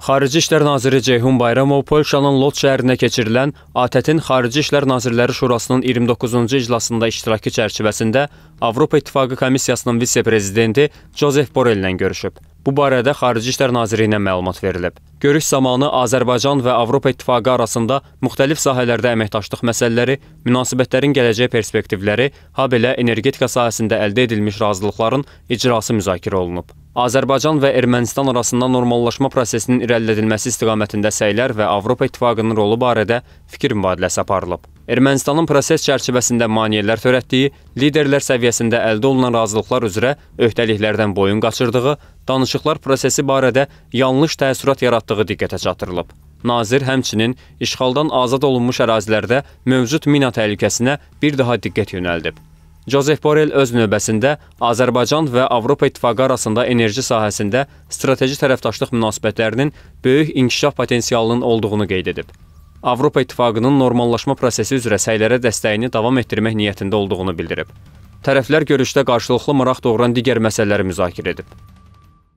Xarici İşlər Naziri Ceyhun Bayramov Polşanın Lot şəhərinə keçirilən ATƏT-in Xarici İşlər Nazirləri Şurasının 29-cu iclasında iştirakı çərçivəsində Avropa İttifaqı Komissiyasının vitse-prezidenti Jozef Borrell ilə görüşüb. Bu barədə Xarici İşlər Nazirliyinə məlumat verilib. Görüş zamanı Azərbaycan və Avropa İttifaqı arasında müxtəlif sahələrdə əməkdaşlıq məsələləri, münasibətlərin gələcək perspektivləri, habelə energetika sahəsində əldə edilmiş razılıqların icrası müzakirə olunub. Azərbaycan və Ermənistan arasında normallaşma prosesinin irəlilədilməsi istiqamətində səylər və Avropa İttifaqının rolu barədə fikir mübadiləsi aparılıb. Ermənistanın proses çərçivəsində maneələr törətdiyi, liderlər səviyyəsində əldə olunan razılıqlar üzrə öhdəliklərdən boyun qaçırdığı, danışıqlar prosesi barədə yanlış təəssürat yaratdığı diqqətə çatdırılıb. Nazir həmçinin işğaldan azad olunmuş ərazilərdə mövcud mina təhlükəsinə bir daha diqqət yönəldib. Jozef Borrell öz növbəsində Azərbaycan və Avropa İttifaqı arasında enerji sahəsində strateji tərəfdaşlıq münasibətlərinin böyük inkişaf potensialının olduğunu qeyd edib. Avropa İttifaqının normallaşma prosesi üzrə səylərə dəstəyini davam etdirmək niyyətində olduğunu bildirib. Tərəflər görüşdə qarşılıqlı maraq doğuran digər məsələləri müzakirə edib.